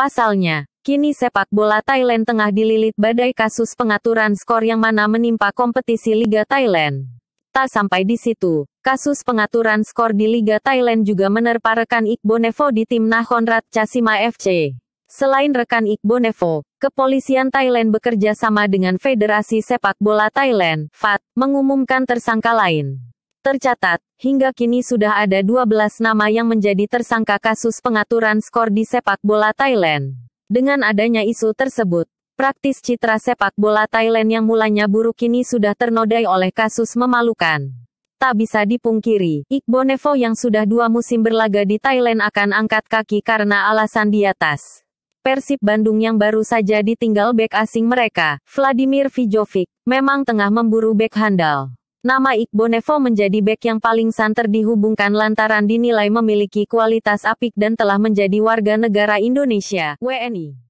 Pasalnya, kini sepak bola Thailand tengah dililit badai kasus pengaturan skor yang mana menimpa kompetisi Liga Thailand. Tak sampai di situ, kasus pengaturan skor di Liga Thailand juga menerpa rekan Iqbo Nevo di tim Nahonrat Chasima FC. Selain rekan Iqbo Nevo, kepolisian Thailand bekerja sama dengan Federasi Sepak Bola Thailand, FAT, mengumumkan tersangka lain. Tercatat, hingga kini sudah ada 12 nama yang menjadi tersangka kasus pengaturan skor di sepak bola Thailand. Dengan adanya isu tersebut, praktis citra sepak bola Thailand yang mulanya buruk kini sudah ternodai oleh kasus memalukan. Tak bisa dipungkiri, Nevo yang sudah dua musim berlaga di Thailand akan angkat kaki karena alasan di atas. Persib Bandung yang baru saja ditinggal bek asing mereka, Vladimir Vijovic, memang tengah memburu bek handal. Nama Nevo menjadi bek yang paling santer dihubungkan lantaran dinilai memiliki kualitas apik dan telah menjadi warga negara Indonesia, WNI.